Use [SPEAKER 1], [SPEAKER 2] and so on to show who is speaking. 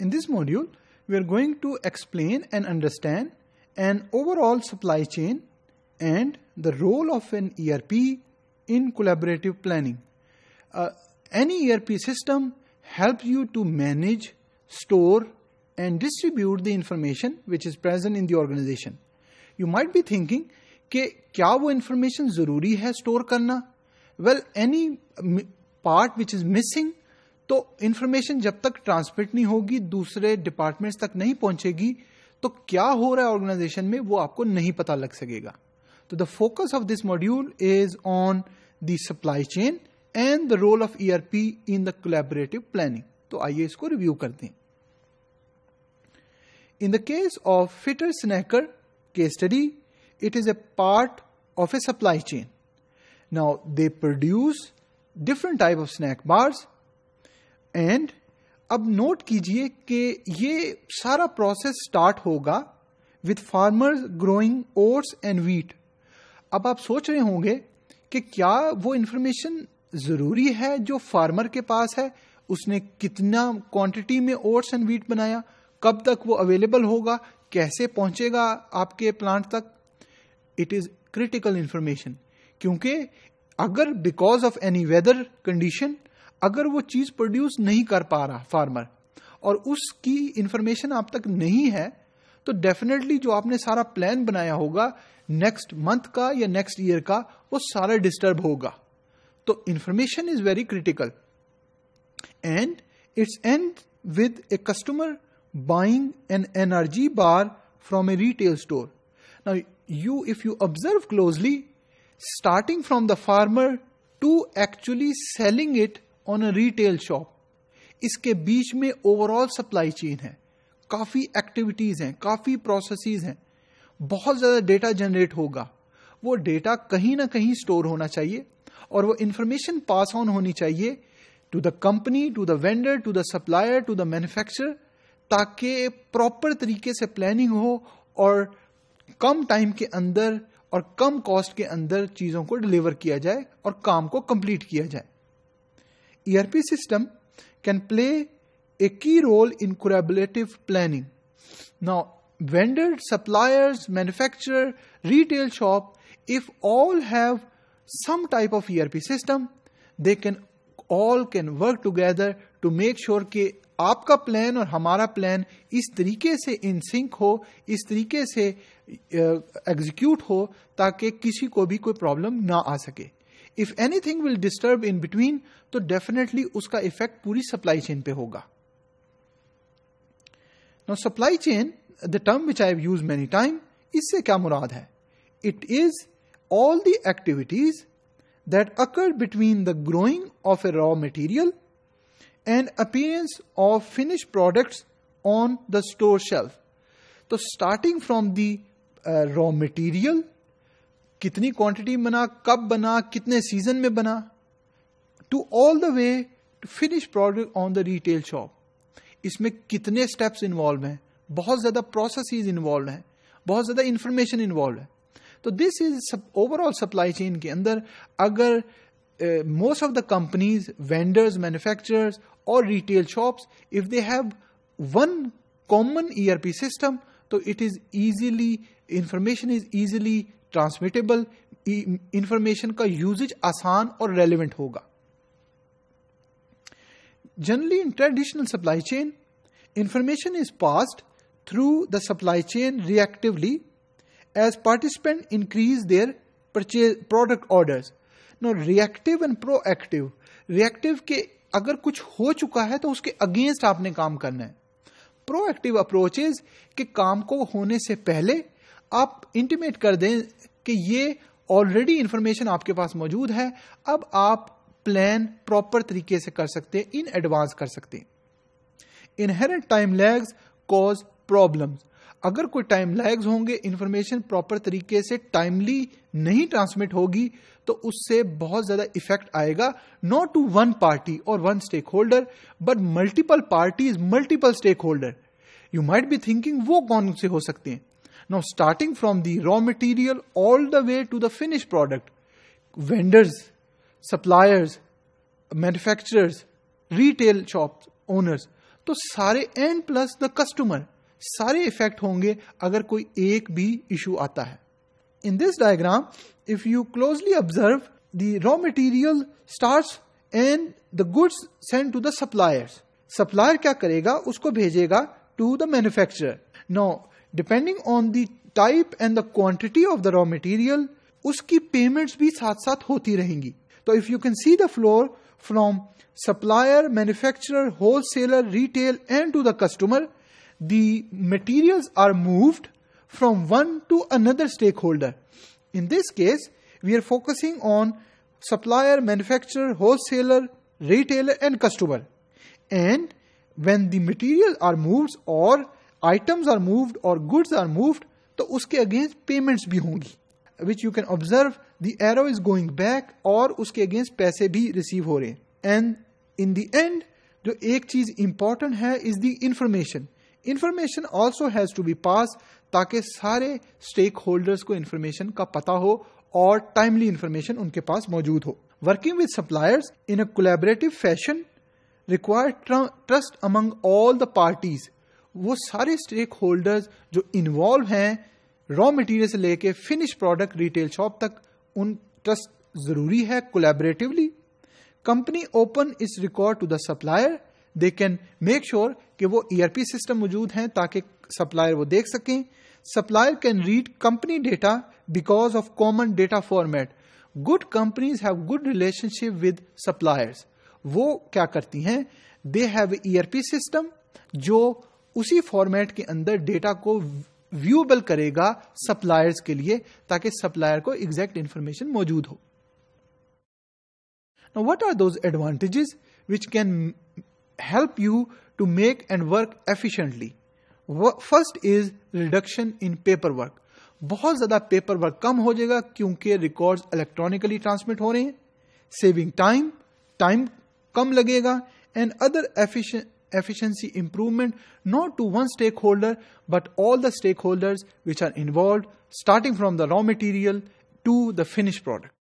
[SPEAKER 1] In this module, we are going to explain and understand an overall supply chain and the role of an ERP in collaborative planning. Uh, any ERP system helps you to manage, store, and distribute the information which is present in the organization. You might be thinking कि क्या वो information ज़रूरी है store करना Well, any uh, part which is missing. तो information जब तक transmit नहीं होगी दूसरे डिपार्टमेंट्स तक नहीं पहुंचेगी तो क्या हो रहा है ऑर्गेनाइजेशन में वो आपको नहीं पता लग सकेगा तो the focus of this module is on the supply chain and the role of ERP in the collaborative planning तो आइए इसको रिव्यू करते हैं in the case of Fitter Snacker case study it is a part of a supply chain now they produce different type of snack bars and अब note कीजिए कि ये सारा प्रोसेस स्टार्ट होगा with farmers growing oats and wheat अब आप सोच रहे होंगे कि क्या वो इन्फॉर्मेशन ज़रूरी है जो फार्मर के पास है उसने कितना क्वांटिटी में ओट्स एंड वीट बनाया कब तक वो अवेलेबल होगा कैसे पहुंचेगा आपके प्लांट तक इट इज़ क्रिटिकल इन्फॉर्मेशन क्योंकि अगर because of any weather condition अगर वो चीज प्रोड्यूस नहीं कर पा रहा फार्मर और उसकी इंफॉर्मेशन आप तक नहीं है तो डेफिनेटली जो आपने सारा प्लान बनाया होगा नेक्स्ट मंथ का या नेक्स्ट ईयर का वो सारा डिस्टर्ब होगा तो information is very critical and it's end with a customer buying an energy bar from a retail store now you if you observe closely starting from the farmer to actually selling it on a retail shop इसके बीच में overall supply chain है काफ़ी activities हैं काफ़ी processes हैं बहुत ज़्यादा डेटा जनरेट होगा वो डेटा कहीं ना कहीं स्टोर होना चाहिए और वो इंफॉर्मेशन पास ऑन होनी चाहिए to the company to the vendor to the supplier to the manufacturer ताकि प्रॉपर तरीके से प्लानिंग हो और कम टाइम के अंदर और कम कॉस्ट के अंदर चीज़ों को डिलीवर किया जाए और काम को कंप्लीट किया जाए ERP system can play a key role in collaborative planning. Now, vendors, suppliers, manufacturer, retail shop, if all have some type of ERP system, they can all can work together to make sure कि आपका plan और हमारा plan इस तरीके से in sync हो इस तरीके से एग्जीक्यूट हो ताकि किसी को भी कोई प्रॉब्लम ना आ सके if anything will disturb in between तो डेफिनेटली उसका इफेक्ट पूरी सप्लाई चेन पे होगा now supply chain the term which I use many time इससे क्या मुराद है it is all the activities that occur between the growing of a raw material and appearance of finish products on the store shelf तो starting from the raw material कितनी quantity में बना कब बना कितने सीजन में बना to all the way to finish product on the retail shop इसमें कितने स्टेप्स इन्वॉल्व हैं बहुत ज्यादा प्रोसेस इन्वॉल्व हैं बहुत ज्यादा इंफॉर्मेशन इन्वॉल्व है तो this is overall supply chain के अंदर अगर most of the companies vendors manufacturers और retail shops if they have one common ERP system तो it is easily information is easily transmittable information का यूजेज आसान और रेलिवेंट होगा generally in traditional supply chain information is passed through the supply chain reactively as participant increase their purchase product order no reactive and proactive reactive के अगर कुछ हो चुका है तो उसके अगेंस्ट आपने काम करना है प्रोएक्टिव अप्रोचेज के काम को होने से पहले आप इंटीमेट कर दें कि ये ऑलरेडी इंफॉर्मेशन आपके पास मौजूद है अब आप प्लान प्रॉपर तरीके से कर सकते हैं इन एडवांस कर सकते हैं inherent time lags cause problems अगर कोई टाइम लैग्स होंगे इंफॉर्मेशन प्रॉपर तरीके से टाइमली नहीं ट्रांसमिट होगी तो उससे बहुत ज्यादा इफेक्ट आएगा नॉट टू वन पार्टी और one stakeholder but multiple parties multiple stakeholder you might be thinking वो कौन से हो सकते हैं Now, starting from the raw material all the way to the finished product, vendors, suppliers, manufacturers, retail shop owners तो सारे and plus the customer सारे effect होंगे अगर कोई एक भी इशू आता है in this diagram if you closely observe the raw material start and the goods send to the suppliers supplier क्या करेगा उसको भेजेगा to the manufacturer no depending on the type and the quantity of the raw material उसकी payments भी साथ साथ होती रहेंगी तो if you can see the flow from supplier manufacturer wholesaler retail and to the customer the materials are moved from one to another stakeholder. In this case, we are focusing on supplier, manufacturer, wholesaler, retailer, and customer. And when the materials are moved or items are moved or goods are moved to uske against payments be hongi which you can observe the arrow is going back or uske against paise bhi receive ho and in the end the ek cheez important hai is the information information also has to be passed taaki sare stakeholders ko information ka pata timely information unke paas maujood working with suppliers in a collaborative fashion requires trust among all the parties वो सारे stakeholders जो involve हैं raw material से लेके finish product retail shop तक उन trust जरूरी है collaboratively company open is record to the supplier they can make sure कि वो ईआरपी e सिस्टम मौजूद हैं ताकि सप्लायर वो देख सकें supplier can read company data because of common data format good companies have good relationship with suppliers वो क्या करती हैं दे हैव ईआरपी सिस्टम जो उसी फॉर्मेट के अंदर डेटा को व्यूएबल करेगा सप्लायर्स के लिए ताकि सप्लायर को एग्जैक्ट इंफॉर्मेशन मौजूद हो now what are those advantages which can help you to make and work efficiently first is reduction in paper work बहुत ज्यादा पेपर वर्क कम हो जाएगा क्योंकि रिकॉर्ड्स इलेक्ट्रॉनिकली ट्रांसमिट हो रहे हैं सेविंग टाइम टाइम कम लगेगा and other efficiency improvement not to one stakeholder but all the stakeholders which are involved starting from the raw material to the finished product.